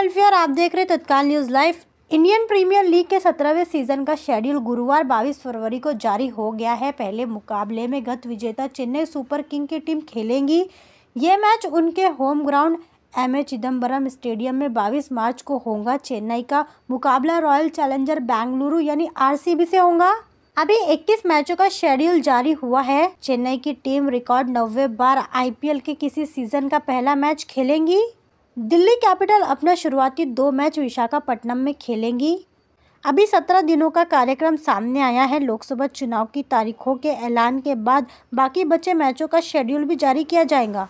welfare आप देख रहे Tatkal news live Indian Premier League के सत्रहवें सीजन का शेड्यूल गुरुवार 22 फरवरी को जारी हो गया है पहले मुकाबले में गत विजेता चेन्नई सुपर किंग की टीम खेलेंगी ये मैच उनके home ground M A Chidambaram stadium में 22 मार्च को होगा चेन्नई का मुकाबला रॉयल चैलेंजर बेंगलुरु यानी आर से होगा अभी 21 मैचों का शेड्यूल जारी हुआ है चेन्नई की टीम रिकॉर्ड नब्बे बार आईपीएल के किसी सीजन का पहला मैच खेलेंगी दिल्ली कैपिटल अपना शुरुआती दो मैच विशाखापट्टनम में खेलेंगी अभी सत्रह दिनों का कार्यक्रम सामने आया है लोकसभा चुनाव की तारीखों के ऐलान के बाद बाकी बचे मैचों का शेड्यूल भी जारी किया जाएगा